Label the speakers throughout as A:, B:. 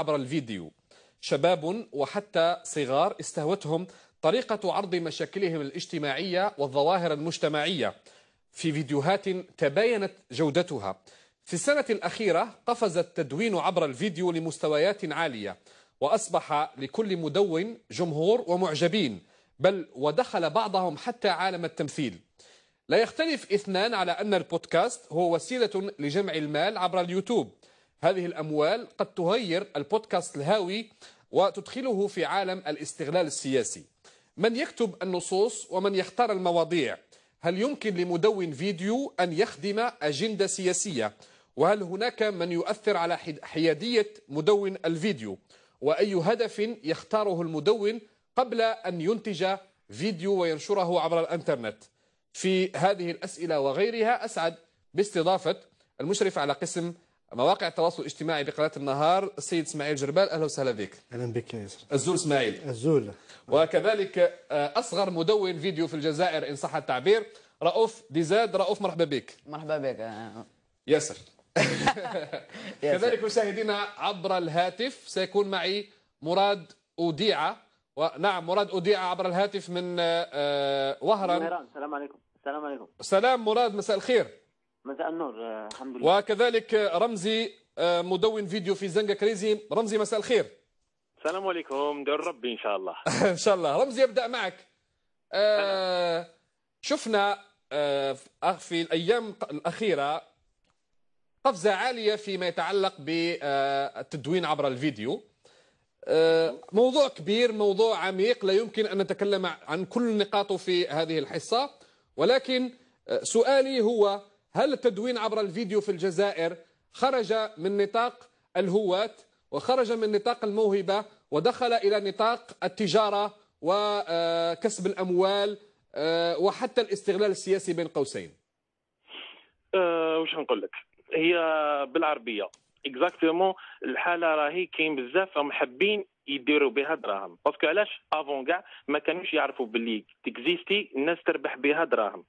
A: عبر الفيديو شباب وحتى صغار استهوتهم طريقة عرض مشاكلهم الاجتماعية والظواهر المجتمعية في فيديوهات تباينت جودتها في السنة الأخيرة قفز التدوين عبر الفيديو لمستويات عالية وأصبح لكل مدون جمهور ومعجبين بل ودخل بعضهم حتى عالم التمثيل لا يختلف اثنان على أن البودكاست هو وسيلة لجمع المال عبر اليوتيوب هذه الأموال قد تغير البودكاست الهاوي وتدخله في عالم الاستغلال السياسي من يكتب النصوص ومن يختار المواضيع هل يمكن لمدون فيديو أن يخدم أجندة سياسية وهل هناك من يؤثر على حيادية مدون الفيديو وأي هدف يختاره المدون قبل أن ينتج فيديو وينشره عبر الانترنت في هذه الأسئلة وغيرها أسعد باستضافة المشرف على قسم مواقع التواصل الاجتماعي بقناة النهار السيد اسماعيل جربال أهلا وسهلا بك أهلا بك يا يسر الزول اسماعيل الزول وكذلك آه، أصغر مدون فيديو في الجزائر إن صح التعبير رؤوف ديزاد رؤوف مرحبا بك مرحبا بك ياسر كذلك مشاهدينا عبر الهاتف سيكون معي مراد أوديعة ونعم مراد أوديعة عبر الهاتف من آه، آه، وهران
B: السلام عليكم السلام عليكم
A: السلام مراد مساء الخير
B: مساء النور آه، الحمد لله
A: وكذلك آه، رمزي آه، مدون فيديو في زنقة كريزي رمزي مساء الخير السلام عليكم دور ربي ان شاء الله ان شاء الله رمزي ابدا معك شفنا في الايام الاخيره قفزه عاليه فيما يتعلق بالتدوين عبر الفيديو موضوع كبير موضوع عميق لا يمكن ان نتكلم عن كل نقاطه في هذه الحصه ولكن سؤالي هو هل التدوين عبر الفيديو في الجزائر خرج من نطاق الهواة وخرج من نطاق الموهبة ودخل إلى نطاق التجارة وكسب الأموال آه، وحتى الاستغلال السياسي بين قوسين
C: أه وش نقول لك هي بالعربية اكزاكتومون الحاله راهي كاين بزاف راهم حابين يديروا بها دراهم باسكو علاش افون كاع ما كانوش يعرفوا باللي تكزيستي الناس تربح بها دراهم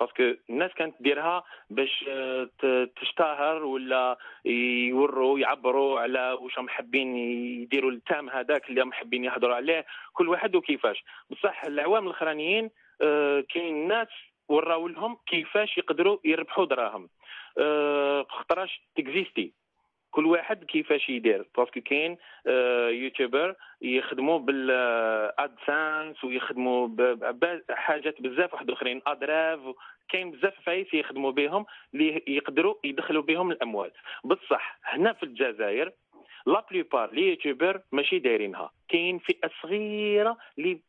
C: باسكو الناس كانت ديرها باش آه، تشتهر ولا يوروا يعبروا على واش راهم حابين يديروا التام هذاك اللي راهم حابين يهضروا عليه كل واحد وكيفاش بصح العوام الاخرانيين آه، كاين ناس وراو لهم كيفاش يقدروا يربحوا دراهم آه، خطراش تكزيستي كل واحد كيفاش يدير باسكو كاين يوتيوبر آه، يخدموا بالادسانس ويخدموا بحاجات بزاف واحد اخرين ادراف كاين بزاف فايس يخدموا بهم اللي يقدروا يدخلوا بهم الاموال بصح هنا في الجزائر لا بليبار لي يوتيوبر ماشي دايرينها كاين فئه صغيره اللي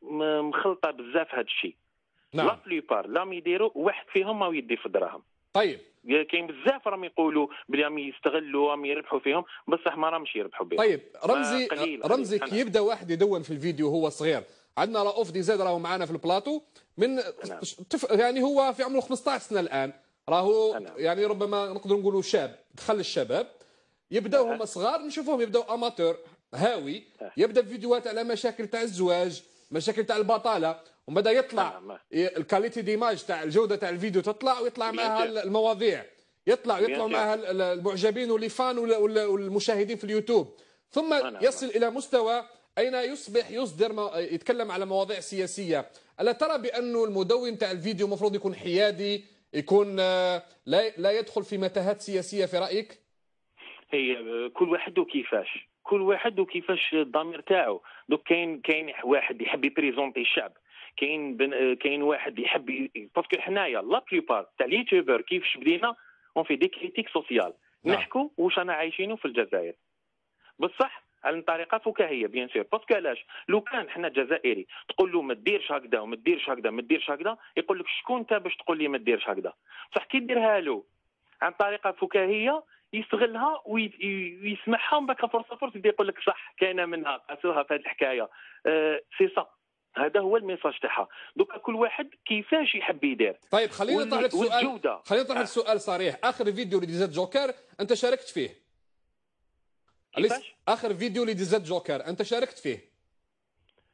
C: مخلطه بزاف هذا الشيء نعم. لا بليبار لا يديروا واحد فيهم ما يدي في دراهم طيب كاين بزاف راهم يقولوا بلي راهم يستغلوا راهم يربحوا فيهم بصح ما راهمش يربحوا بهم طيب رمزي رمزي كي
A: يبدا واحد يدون في الفيديو هو صغير عندنا رؤوف زاد راهو معنا في البلاطو من تف... يعني هو في عمره 15 سنه الان راهو يعني ربما نقدر نقولوا شاب دخل الشباب يبداو أه. هما صغار نشوفهم يبداو اماتور هاوي أه. يبدا بفيديوهات على مشاكل تاع الزواج مشاكل تاع البطاله وبدا يطلع نعم، نعم. الكاليتي ديماج تاع الجوده تاع الفيديو تطلع ويطلع معها المواضيع يطلع ويطلع معها المعجبين واللي فان والمشاهدين في اليوتيوب ثم نعم، يصل الى مستوى اين يصبح يصدر يتكلم على مواضيع سياسيه الا ترى بانه المدون تاع الفيديو مفروض يكون حيادي يكون آه، لا لا يدخل في متاهات سياسيه في رايك
C: هي كل واحد وكيفاش كل واحد وكيفاش الضمير تاعو دوك كاين كاين واحد يحب يبريزونتي الشعب كاين بن... كاين واحد يحب باسكو حنايا لا بليبار تاع اليوتيوبر كيفاش بدينا اون في دي كريتيك سوسيال نحكوا واش انا عايشينه في الجزائر بصح على طريقه فكاهيه بيان سور باسكو علاش لو كان حنا جزائري تقول له ما ديرش هكذا وما ديرش هكذا ما ديرش هكذا يقول لك شكون انت باش تقول لي ما ديرش هكذا بصح كي ديرها له عن طريقه فكاهيه يستغلها ويسمعها ومن بعد فرصه فرصه يقول لك صح كاينه منها قاسوها في هذه الحكايه أه سي صح هذا هو الميساج تاعها
A: دوكا كل واحد كيفاش يحب يدير طيب خليني نطرح لك سؤال خليني نطرح لك سؤال صريح اخر فيديو اللي ديزات جوكر انت شاركت فيه كيفاش؟ اخر فيديو اللي ديزات جوكر انت شاركت فيه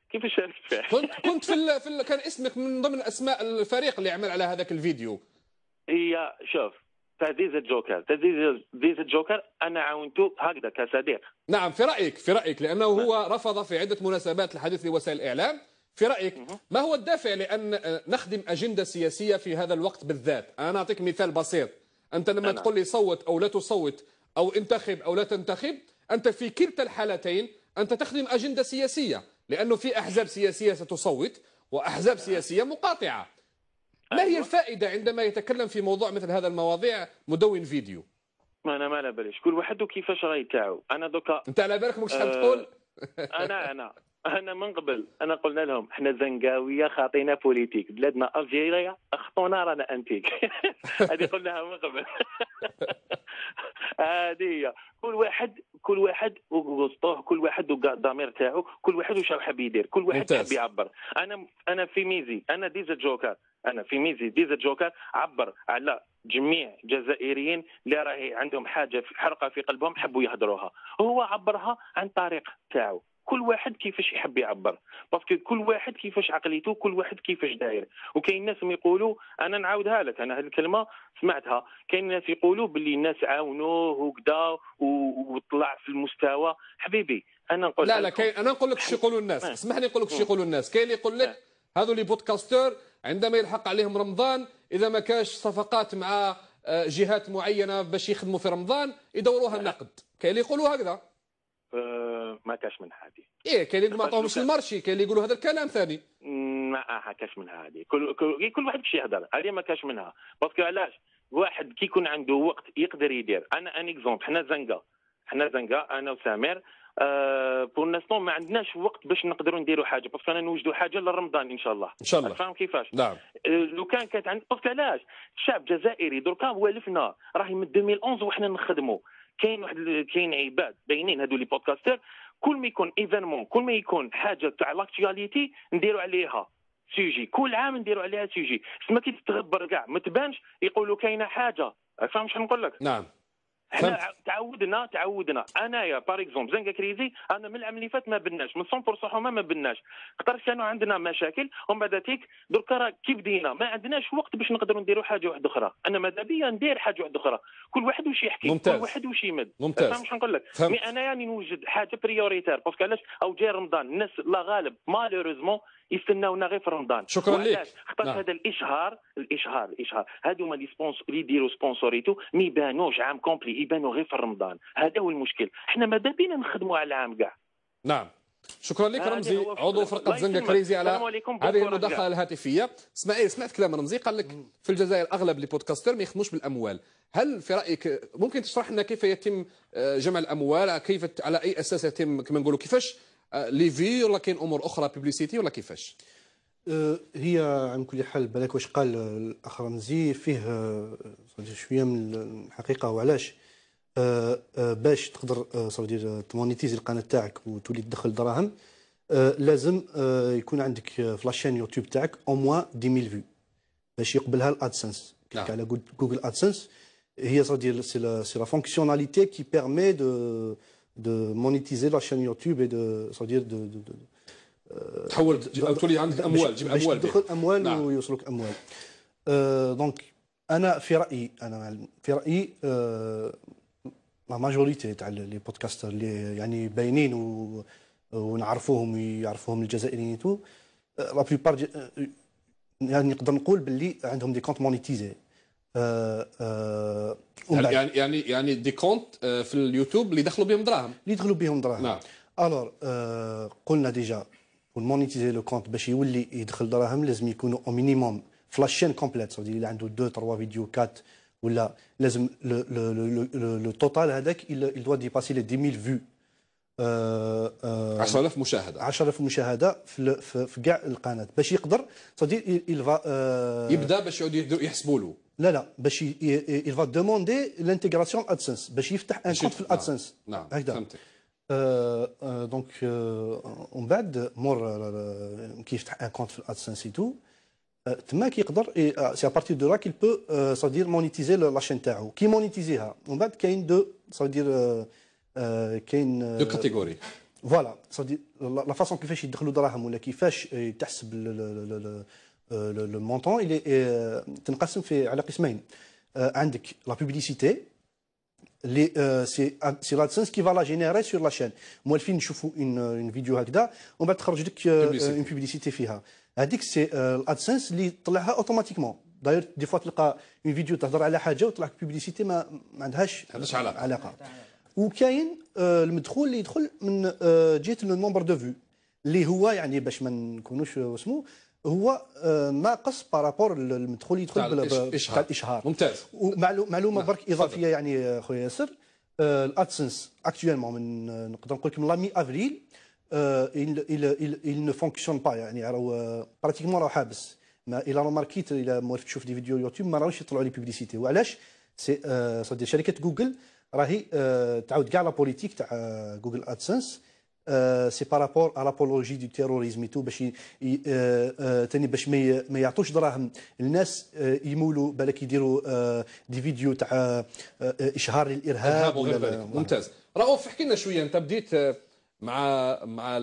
A: كيف شاركت فيه؟ كنت كنت في, ال... في ال... كان اسمك من ضمن اسماء الفريق اللي عمل على هذاك الفيديو هي
C: شوف تعزيز الجوكر تعزيز الجوكر انا عاونته هكذا كصديق
A: نعم في رايك في رايك لانه نعم. هو رفض في عده مناسبات الحديث لوسائل الاعلام في رأيك ما هو الدافع لأن آه، نخدم أجندة سياسية في هذا الوقت بالذات أنا أعطيك مثال بسيط أنت لما أنا. نعم. تقول لي صوت أو لا تصوت أو انتخب أو لا تنتخب أنت في كلتا الحالتين أنت تخدم أجندة سياسية لأنه في أحزاب سياسية ستصوت وأحزاب نعم. سياسية مقاطعة ما هي أيوة. الفائدة عندما يتكلم في موضوع مثل هذا المواضيع مدون فيديو ما انا ما على باليش كل واحد كيفاش راهي تاعو انا دوكا انت على بالك
C: مش أه تقول انا انا انا من قبل انا قلنا لهم احنا زنقاويه خاطينا بوليتيك بلادنا الجيريه اخطونا رانا انتيك هذه قلناها من قبل هذه هي كل واحد كل واحد وسطوه كل واحد وكاع الضمير تاعو كل واحد وش حاب يدير كل واحد حاب يعبر انا انا في ميزي انا ديزا جوكر انا في ميزي ديزا جوكر عبر على جميع الجزائريين اللي راهي عندهم حاجه حرقه في قلبهم حبوا يهدروها هو عبرها عن طريق تاعو كل واحد كيفاش يحب يعبر باسكو كل واحد كيفاش عقليته كل واحد كيفاش داير وكاين ناس يقولوا انا نعاودها لك انا هذه الكلمه سمعتها كاين ناس يقولوا باللي الناس عاونوه وكذا وطلع في المستوى حبيبي
A: انا نقول لا لا كي... انا نقول لك اش يقولوا الناس آه. اسمح لي نقول لك اش آه. يقولوا الناس كاين اللي يقول لك آه. هذو لي بودكاستور عندما يلحق عليهم رمضان اذا ما كاش صفقات مع جهات معينه باش يخدموا في رمضان يدوروها النقد كاين اللي يقولوا هكذا ما كاش من هذه ايه كاين اللي ما عطاهمش المارشي كاين اللي يقولوا هذا الكلام ثاني ما
C: آه، كاش من هذه كل كل, كل واحد باش يهضر هذه ما كاش منها باسكو علاش واحد كي يكون عنده وقت يقدر يدير انا ان اكزومبل حنا زنقه حنا زنقه انا وسامير أه بور نستون ما عندناش وقت باش نقدروا نديروا حاجه باسكو انا نوجدوا حاجه لرمضان ان شاء الله ان شاء الله فاهم كيفاش نعم آه، لو كان كانت عند باسكو علاش شاب جزائري دركا والفنا راهي من 2011 وحنا نخدموا كاين واحد كاين عباد باينين هذو لي بودكاستر كل ما يكون ايفينمون كل ما يكون حاجه تاع لاكتواليتي نديروا عليها سيجي كل عام نديروا عليها سيجي ما كي تتغبر كاع ما تبانش يقولوا كاينه حاجه فاهم شنو نقول لك نعم احنا تعودنا تعودنا انايا بار اكزومبل زنقه كريزي انا من العام اللي فات ما بناش من 100% هما ما بناش خاطر كانوا عندنا مشاكل ومن بعد تيك دركا راه كي بدينا ما عندناش وقت باش نقدروا نديروا حاجه واحده اخرى انا ماذا بيا ندير حاجه واحده اخرى كل واحد واش يحكي ممتاز. كل واحد واش يمد ممتاز فهمت شنو نقول لك انا يعني نوجد حاجه بريوريتير باسكو علاش او جاي رمضان الناس لا غالب مالوريزمون يستناونا غير في رمضان شكرا لك خاطر نعم. هذا الاشهار الاشهار الاشهار هادو ما اللي يديروا سبونسوريتو ما يبانوش عام كومبلي يبانوا غير في رمضان هذا هو المشكل احنا ماذا بينا نخدموا على العام
A: كاع نعم شكرا لك رمزي عضو فرقه زنقه كريزي على هذه المداخله الهاتفيه اسماعيل سمعت كلام رمزي قال لك في الجزائر اغلب لي بودكاستر ما يخدموش بالاموال هل في رايك ممكن تشرح لنا كيف يتم آه، جمع الاموال كيف على اي اساس يتم كما نقولوا كيفاش آه، لي في ولا كاين امور اخرى بيبليسيتي ولا كيفاش
D: أه، هي عن كل حال بالك واش قال الاخ رمزي فيه آه، شويه من الحقيقه وعلاش باش تقدر صافي تمونيتيزي القناه تاعك وتولي تدخل دراهم لازم يكون عندك في لاشين يوتيوب تاعك او موا 10000 فيو باش يقبلها الادسنس كليك نعم. على جوجل ادسنس هي صافي سي لا فونكسيوناليتي كي بيرمي دو de monétiser la chaîne YouTube et de cest dire de, de, de euh, تحول تولي عندك اموال تجيب اموال تدخل اموال نعم. اموال دونك آه، انا في رايي انا في رايي أه لا ماجوريتي تاع لي بودكاستر اللي يعني باينين ونعرفوهم ويعرفوهم الجزائريين تو لا بليبار يعني نقدر نقول باللي عندهم دي كونت مونيتيزي آه آه يعني,
A: يعني يعني يعني دي كونت آه، في اليوتيوب اللي دخلوا بهم دراهم
D: اللي دخلوا بهم دراهم نعم الوغ آه قلنا ديجا والمونيتيزي لو كونت باش يولي يدخل دراهم لازم يكونوا او مينيموم في لاشين كومبليت سو اللي عنده 2 3 فيديو 4 ولا لازم لو توتال هذاك il doit dépasser les 10000 vues 10000 آه، آه، مشاهده 10000 مشاهده في في كاع القناه باش يقدر الفا آه، يبدا
A: باش يعاودوا يحسبوا له
D: لا لا باش يل فا دوموندي لانتيغراسيون ادسنس باش يفتح ان كونت في الادسنس نعم،, نعم هكذا فهمتك دونك ومن بعد مور كي يفتح ان كونت في الادسنس اي تو تما كيقدر سي ابارتي دو لا كيل بو صدير مونيتيزي لا شين تاعو كي مونيتيزيها ومن بعد كاين دو صدير آه، كاين دو كاتيجوري فوالا لا فاسون كيفاش يدخلوا دراهم ولا كيفاش تحسب لو مونطون تنقسم في على قسمين عندك لا بوبليسيتي سي سي لادسنس كي فا لا جينيري سور لا شين موالفين نشوفوا اون فيديو هكذا ومن بعد تخرج لك اون بوبليسيتي فيها هذيك سي الادسنس اللي طلعها اوتوماتيكمون داير دي فوا تلقى اون فيديو تهضر على حاجه وطلع لك بوبليسيتي ما, ما عندهاش علاقه, علاقة. وكاين آه، المدخول اللي يدخل من آه، جهه لو نومبر دو فيو اللي هو يعني باش ما نكونوش اسمه هو ناقص آه، بارابور المدخول اللي يدخل بالاشهار
A: الاشهار ممتاز
D: ومعلومه نعم. برك اضافيه يعني خويا ياسر الادسنس اكتويلمون من نقدر نقول لكم لا مي افريل il ne fonctionne pas يعني راهو براتيكمون راهو حابس ما الى روماركيت الى ما تشوف دي فيديو يوتيوب ما راهوش يطلعوا لي بوبليسيتي وعلاش سي صدير شركه جوجل راهي آه، تعاود كاع لا بوليتيك تاع جوجل ادسنس سي بارابور ا لابولوجي دو تيروريزم تو باش آه، آه، تاني باش ما يعطوش دراهم الناس يمولوا بالك يديروا دي فيديو تاع اشهار للارهاب ممتاز
A: رؤوف احكي لنا شويه انت بديت مع مع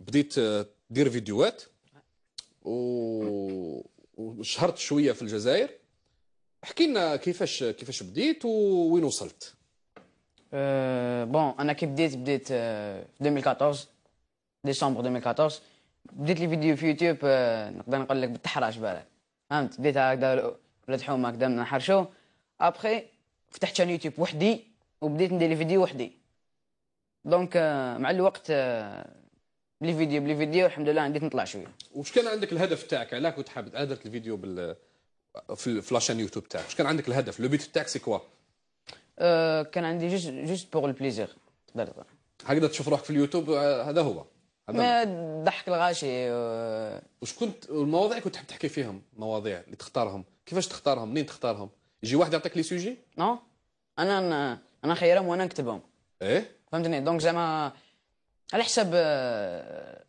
A: بديت دير فيديوهات و وشهرت شويه في الجزائر احكي لنا كيفاش كيفاش بديت ووين وصلت بون انا كي بديت بديت في
E: 2014 ديسمبر 2014 بديت لي فيديو في يوتيوب نقدر نقول لك بالتحراش بالك فهمت بديت هكذا ولاد حومه هكذا نحرشو ابخي فتحت شان يوتيوب وحدي وبديت ندير لي فيديو وحدي دونك euh, مع الوقت euh، بلي فيديو بلي فيديو الحمد لله بديت نطلع شويه
A: واش كان عندك الهدف تاعك علاه كنت حاب درت الفيديو بال في لاشين يوتيوب تاعك واش كان عندك الهدف لو بيت تاعك سي كوا أه كان عندي جوست جوست بوغ البليزيغ درت هكذا تشوف روحك في اليوتيوب آه، هذا هو ما ضحك الغاشي آه. وش كنت المواضيع كنت تحب تحكي فيهم مواضيع اللي تختارهم كيفاش تختارهم منين تختارهم يجي واحد يعطيك لي سوجي
E: نو انا انا, أنا خيرهم وانا نكتبهم ايه فهمتني دونك زعما على حساب آه،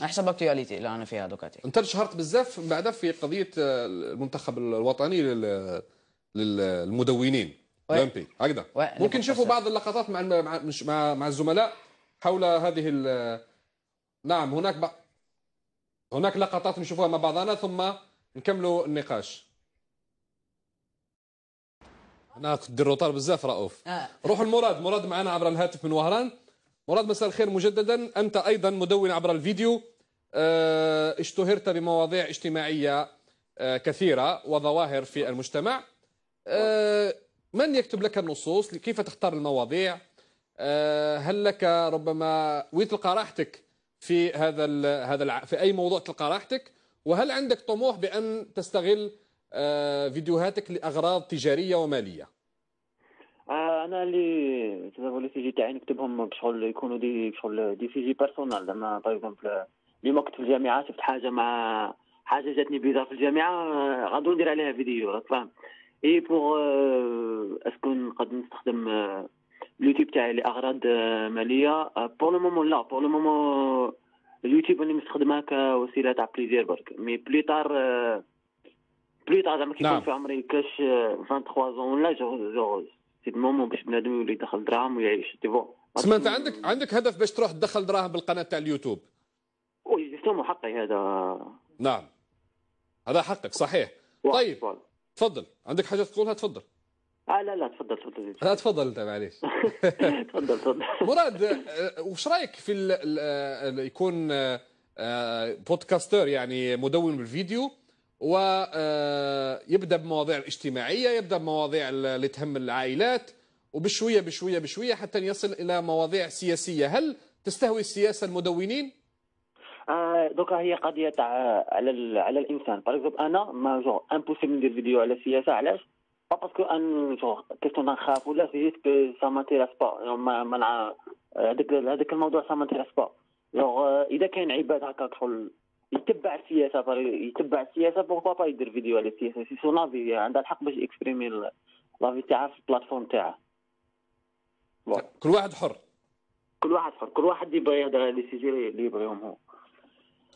E: على حساب اكتواليتي اللي انا فيها دوكاتي
A: انت شهرت بزاف بعدا في قضيه المنتخب الوطني للمدونين اولمبي هكذا ممكن نشوفوا بعض اللقطات مع مع مع, مع الزملاء حول هذه نعم هناك ب... هناك لقطات نشوفوها مع بعضنا ثم نكملوا النقاش انا ديروا طار بزاف رؤوف آه. روحوا لمراد مراد معنا عبر الهاتف من وهران مراد مساء الخير مجددا انت ايضا مدون عبر الفيديو آه، اشتهرت بمواضيع اجتماعيه آه، كثيره وظواهر في المجتمع أه من يكتب لك النصوص كيف تختار المواضيع آه، هل لك ربما وين تلقى راحتك في هذا هذا في اي موضوع تلقى راحتك وهل عندك طموح بان تستغل آه، فيديوهاتك لاغراض تجاريه وماليه
B: آه، انا اللي زعما لي سيجي تاعي نكتبهم بشغل يكونوا دي شغل دي سيجي بيرسونال زعما باغ اكزومبل اليوم كنت في الجامعه شفت حاجه مع حاجه جاتني بيضاء في الجامعه غادي ندير عليها فيديو راك فاهم اي بوغ اسكون نقدر نستخدم اليوتيوب تاعي لاغراض ماليه بور لو مومون لا بور لو مومون اليوتيوب انا مستخدمها كوسيله تاع بليزير برك مي بليتار بليتار زعما كي زعما في عمري كاش 23 زون ولا جو جو سي مومون باش بنادم يولي يدخل دراهم ويعيش تي فو
A: سما انت عندك عندك هدف باش تروح تدخل دراهم بالقناه تاع اليوتيوب
B: وي حقي هذا
A: نعم هذا حقك صحيح طيب تفضل عندك حاجه تقولها تفضل اه لا لا تفضل تفضل لا تفضل انت معليش تفضل تفضل مراد آه، وش رايك في آه، يكون بودكاستر آه، يعني مدون بالفيديو ويبدا بمواضيع الاجتماعيه يبدا بمواضيع اللي تهم العائلات وبشويه بشويه بشويه حتى يصل الى مواضيع سياسيه هل تستهوي السياسه المدونين
B: آه، دوكا هي قضيه تاع على على الانسان باغ اكزومبل انا ما جو امبوسيبل ندير فيديو على السياسه علاش با باسكو ان جو كيسيون نخاف ولا سي جيست كو سا مانتيراس با ما ما هذاك هذاك الموضوع سا تيراس با جوغ اذا كاين عباد هكاك شغل يتبع السياسه يتبع السياسه بوركوا با يدير فيديو على السياسه سي سون افي عندها الحق باش اكسبريمي لافي تاعها في البلاتفورم تاعها كل واحد حر كل واحد حر كل واحد يبغي يهضر على لي سيجي اللي يبغيهم هو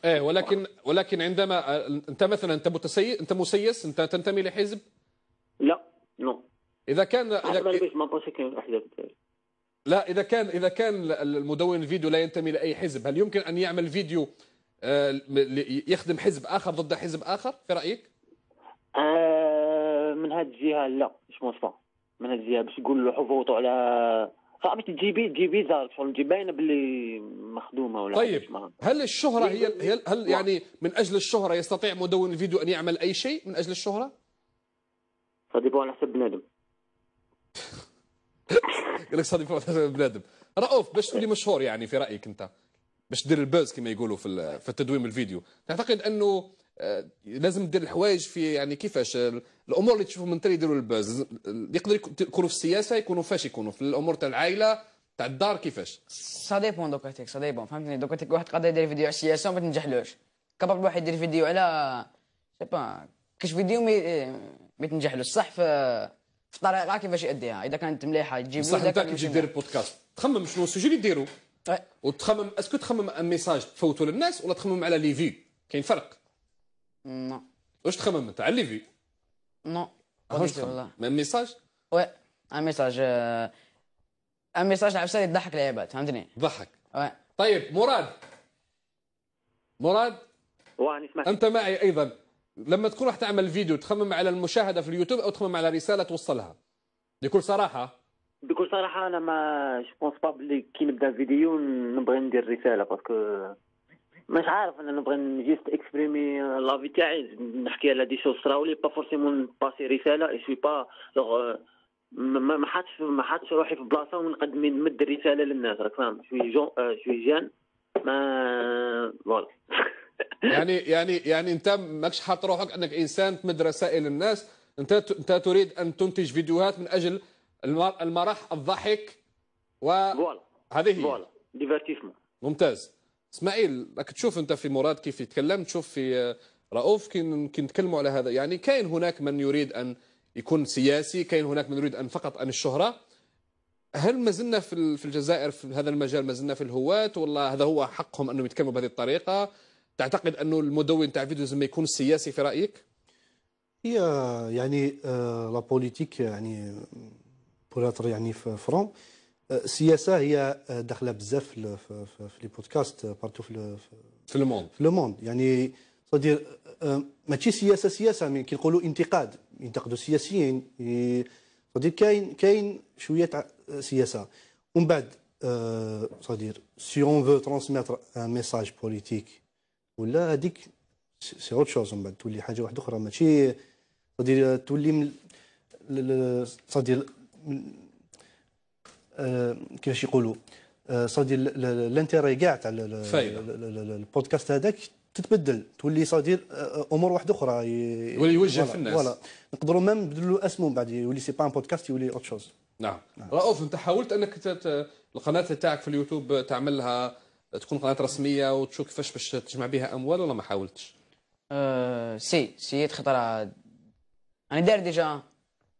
A: ايه ولكن ولكن عندما انت مثلا انت متسيس انت مسيس انت تنتمي لحزب؟ لا نو اذا كان اذا لا اذا كان اذا كان المدون الفيديو لا ينتمي لاي حزب هل يمكن ان يعمل فيديو آه، يخدم حزب اخر ضد حزب اخر في رايك؟ آه،
B: من هذه الجهه لا مش مصفى من هذه الجهه باش يقول له حفوظوا على صعب تجيبي تجيبي دار شغل تجي باينه
A: باللي مخدومه ولا طيب هل الشهره هي هل, يعني من اجل الشهره يستطيع مدون الفيديو ان يعمل اي شيء من اجل الشهره؟ صديق على حسب بنادم قال لك صديق على حسب بنادم رؤوف باش تولي مشهور يعني في رايك انت باش دير الباز كما يقولوا في في تدوين الفيديو تعتقد انه لازم دير الحوايج في يعني كيفاش الامور اللي تشوفهم انت يديروا الباز يقدر يكونوا في السياسه يكونوا فاش يكونوا في الامور تاع العائله تاع الدار كيفاش سا
E: ديبون دوك تيك سا ديبون فهمتني دوك تيك واحد قادر يدير فيديو على السياسه وما تنجحلوش كبر واحد يدير فيديو على سي با كاش فيديو ما تنجحلوش صح في في الطريقه كيفاش يأديها اذا كانت مليحه تجيب صح انت كي يدير دير
A: البودكاست تخمم شنو السوجي اللي ديرو وتخمم اسكو تخمم ان ميساج تفوتو للناس ولا تخمم على لي في كاين فرق نو واش تخمم انت علي في نو واش تخمم du ميساج
E: وي message ميساج un ميساج Euh... سالي يضحك العباد فهمتني؟ ضحك.
A: Ouais. طيب مراد مراد واني سمعت انت معي ايضا لما تكون راح تعمل فيديو تخمم على المشاهده في اليوتيوب او تخمم على رساله توصلها بكل صراحه
B: بكل صراحه انا ما جو بونس با بلي كي نبدا فيديو نبغي ندير رساله باسكو مش عارف انا نبغي جيست اكسبريمي لافي تاعي نحكي على دي شوز صراو لي با فورسيمون باسي رساله اي سوي با ما حدش ما حدش روحي في بلاصه ونقدم نمد الرساله للناس راك فاهم شوي جون شوي جان ما فوالا
A: يعني يعني يعني انت ماكش حاط روحك انك انسان تمد رسائل للناس انت انت تريد ان تنتج فيديوهات من اجل المرح الضحك و هذه هي فوالا ديفيرتيسمون ممتاز اسماعيل راك تشوف انت في مراد كيف يتكلم تشوف في آه، رؤوف كي نتكلموا على هذا يعني كاين هناك من يريد ان يكون سياسي كاين هناك من يريد ان فقط ان الشهره هل ما زلنا في الجزائر في هذا المجال ما زلنا في الهواة ولا هذا هو حقهم انهم يتكلموا بهذه الطريقه تعتقد انه المدون تاع فيديو لازم يكون سياسي في رايك
D: هي يعني آه، لا بوليتيك يعني بولاتر يعني فرون السياسه هي داخله بزاف في, لي بودكاست بارتو في في الموند في الموند يعني صدير euh, ماشي سياسه سياسه مي كيقولوا انتقاد ينتقدوا السياسيين صدير كاين كاين شويه سياسه ومن بعد صدير سي اون فو ترانسميتر ان ميساج بوليتيك ولا هذيك سي اوت شوز من بعد تولي حاجه واحده اخرى ماشي صدير تولي صدير آه، كيفاش يقولوا آه، صادي الانتيري كاع تاع البودكاست هذاك تتبدل تولي صادي آه، امور واحده اخرى يولي يوجه في الناس فوالا نقدروا ميم نبدلوا اسمه من بعد يولي سي با ان بودكاست يولي اوت شوز
A: نعم, نعم. رؤوف انت حاولت انك تت... القناه تاعك في اليوتيوب تعملها تكون قناه رسميه وتشوف كيفاش باش تجمع بها اموال ولا ما حاولتش؟
E: أه سي سي خطره انا داير ديجا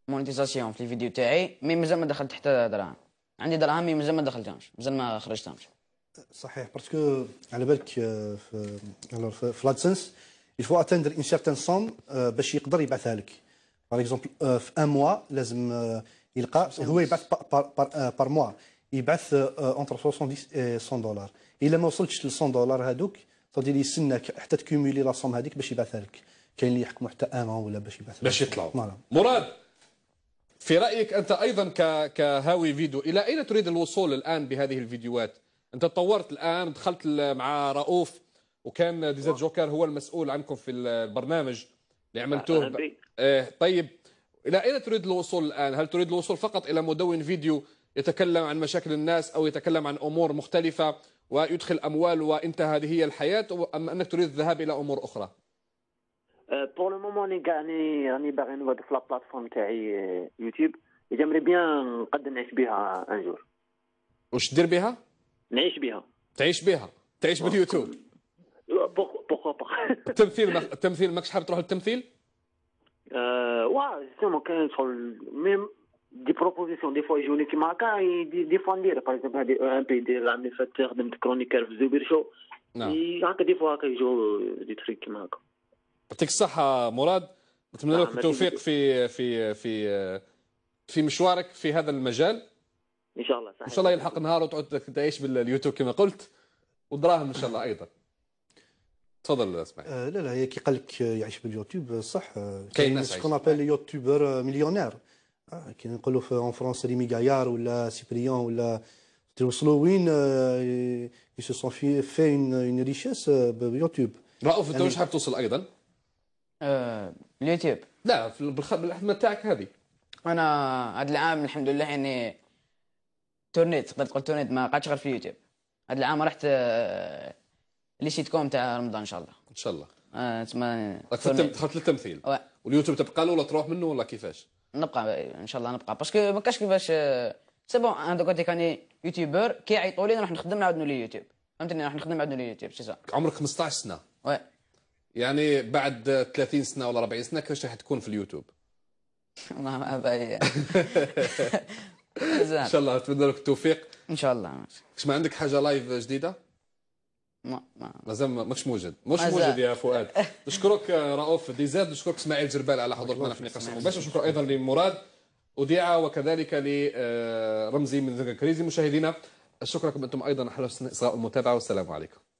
E: مونيتيزاسيون في الفيديو تاعي مي مازال ما دخلت حتى دراهم عندي دراهمي مازال ما دخلتهمش مازال ما خرجتهمش
D: صحيح باسكو على بالك آه، في في لادسنس يفو اتندر ان سيرتان سوم باش يقدر يبعثها لك باغ اكزومبل آه، في ان موا لازم آه، يلقى هو يبعث بار موا يبعث اونتر 70 100 دولار الا ما وصلتش ل 100 دولار هذوك تدير يستناك حتى تكوميلي لا سوم هذيك باش يبعثها لك كاين اللي يحكموا حتى ان ولا باش يبعثها باش يطلعوا
A: مراد في رأيك أنت أيضا كهاوي فيديو إلى أين تريد الوصول الآن بهذه الفيديوهات أنت تطورت الآن دخلت مع رؤوف وكان ديزاد جوكر هو المسؤول عنكم في البرنامج اللي عملتوه ب... آه طيب إلى أين تريد الوصول الآن هل تريد الوصول فقط إلى مدون فيديو يتكلم عن مشاكل الناس أو يتكلم عن أمور مختلفة ويدخل أموال وانتهى هذه هي الحياة أم أنك تريد الذهاب إلى أمور أخرى
B: بور لو مومون راني كاع راني راني باغي نوض في لابلاتفورم تاعي يوتيوب جامري بيان نقد نعيش بها ان جور
A: واش دير بها؟ نعيش بها تعيش بها تعيش باليوتيوب بوكو با التمثيل التمثيل ماكش حاب تروح للتمثيل؟
B: واه جوستومون كاين شغل ميم دي بروبوزيسيون دي فوا يجوني كيما هكا دي فوا ندير باغ اكزومبل هادي او ام بي دي العام اللي فات خدمت كرونيكر في زوبير شو نعم هكا دي فوا هكا يجو دي تريك كيما هكا
A: يعطيك الصحة مراد نتمنى نعم، لك التوفيق في في في في مشوارك في هذا المجال ان شاء الله صحيح. ان شاء الله يلحق نهار وتعود تعيش باليوتيوب كما قلت ودراهم ان شاء الله ايضا تفضل اسمعي
D: آه لا لا هي كي قال لك يعيش باليوتيوب صح آه، كاين ناس كون ابل يوتيوبر مليونير آه كي نقولوا في اون فرونس ريمي غايار ولا سيبريون ولا توصلوا وين يسو سون في اون ريشيس باليوتيوب
A: رؤوف انت يعني وش حاب توصل ايضا؟ آه اليوتيوب لا في بالخ... بالخدمه تاعك هذه
D: انا
E: هذا العام الحمد لله اني يعني تورنيت تقدر تقول تورنيت ما قعدتش غير في اليوتيوب هذا العام رحت آه، لي سيت كوم تاع رمضان ان شاء الله ان شاء الله آه تسمى دخلت
A: للتمثيل واليوتيوب تبقى له ولا تروح منه ولا كيفاش؟
E: نبقى ان شاء الله نبقى باسكو ما كاش كيفاش آه، سي بون انا دوكا كنت كاني يوتيوبر كي يعيطوا لي نروح نخدم نعاود نولي يوتيوب فهمتني نروح نخدم نعاود نولي يوتيوب سي
A: عمرك 15 سنه وي يعني بعد 30 سنه ولا 40 سنه كيفاش راح تكون في اليوتيوب
E: الله ما ابي
B: ان شاء
A: الله نتمنى لك التوفيق ان شاء الله واش ما عندك حاجه لايف جديده ما ما مازال ماكش موجد مش موجد يا فؤاد نشكرك رؤوف ديزاد نشكرك اسماعيل جربال على حضورك معنا في نقاش مباشر نشكر ايضا لمراد وديعة وكذلك لرمزي آه، من ذكر كريزي مشاهدينا شكرا لكم انتم ايضا على حسن اصغاء المتابعه والسلام عليكم